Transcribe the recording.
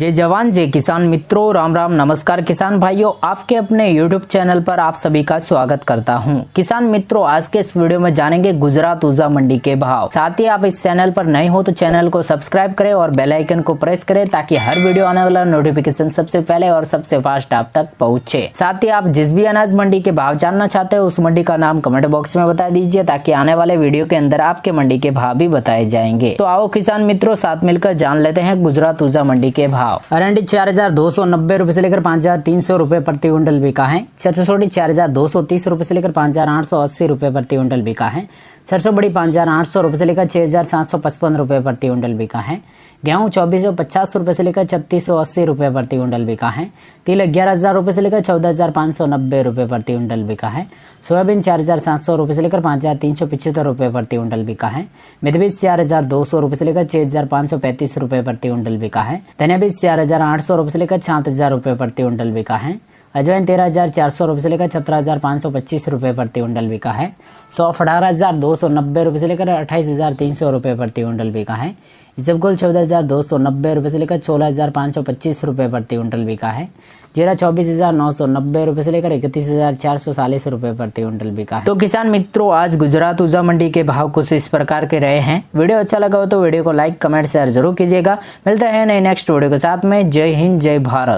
जय जवान जय किसान मित्रों राम राम नमस्कार किसान भाइयों आपके अपने YouTube चैनल पर आप सभी का स्वागत करता हूं किसान मित्रों आज के इस वीडियो में जानेंगे गुजरात ऊर्जा मंडी के भाव साथ ही आप इस चैनल पर नए हो तो चैनल को सब्सक्राइब करें और बेल आइकन को प्रेस करें ताकि हर वीडियो आने वाला नोटिफिकेशन सबसे पहले और सबसे फास्ट आप तक पहुँचे साथ ही आप जिस भी अनाज मंडी के भाव जानना चाहते हो उस मंडी का नाम कमेंट बॉक्स में बता दीजिए ताकि आने वाले वीडियो के अंदर आपके मंडी के भाव भी बताए जाएंगे तो आओ किसान मित्रों साथ मिलकर जान लेते हैं गुजरात ऊर्जा मंडी के भाव भाव अरंडी चार हजार दो सौ नब्बे रूपए से लेकर पाँच हजार तीन सौ रूपए प्रति क्विंटल बिका है छत्तीसगढ़ी चार हजार दो सौ तीस रूपए से लेकर पाँच हजार आठ सौ अस्सी रूपए प्रति क्विंटल बिका है सरसों बड़ी पाँच हज़ार आठ सौ रुपये से लेकर छः हज़ार सात सौ पचपन रुपये प्रति क्विंटल बिका है गेहूँ चौबीस सौ पचास रुपये से लेकर छत्तीस सौ अस्सी रुपये प्रति क्विंटल बिका है तिल ग्यारह हज़ार रुपये से लेकर चौदह हज़ार पाँच सौ नब्बे रुपये प्रति क्विंटल बिका है सोयाबीन चार हज़ार सात सौ रुपये से लेकर पाँच हज़ार तीन सौ पिछहत्तर रुपये प्रति क्विंटल बिका है मेथ बीज चार हज़ार दो सौ रुपये से लेकर छः हज़ार पाँच सौ पैंतीस रुपये प्रति क्विंटल बिका है धनिया बीज चार हज़ार आठ सौ रुपये से लेकर सात हज़ार रुपये प्रति क्विंटल बिका है अजवाइन तेरह हज़ार चार सौ रुपये से लेकर सत्रह हज़ार पाँच सौ पच्चीस रुपये प्रति क्विंटल बिका है सौफ अठारह हज़ार दो सौ नब्बे रुपये से लेकर अट्ठाईस हज़ार तीन सौ रुपये प्रति क्विंटल बिका है जब गोल चौदह हज़ार दो सौ नब्बे रुपये से लेकर सोलह हज़ार पाँच सौ पच्चीस रुपये प्रति क्विंटल बिका है जीरा चौबीस हज़ार नौ सौ नब्बे रुपये से लेकर इकतीस हज़ार चार सौ चालीस रुपये प्रति क्विंटल बिका है तो किसान मित्रों आज गुजरात ऊर्जा मंडी के भाव कुछ इस प्रकार के रहे हैं वीडियो अच्छा लगा हो तो वीडियो को लाइक कमेंट शेयर जरूर कीजिएगा मिलते हैं नए नेक्स्ट वीडियो के साथ में जय हिंद जय भारत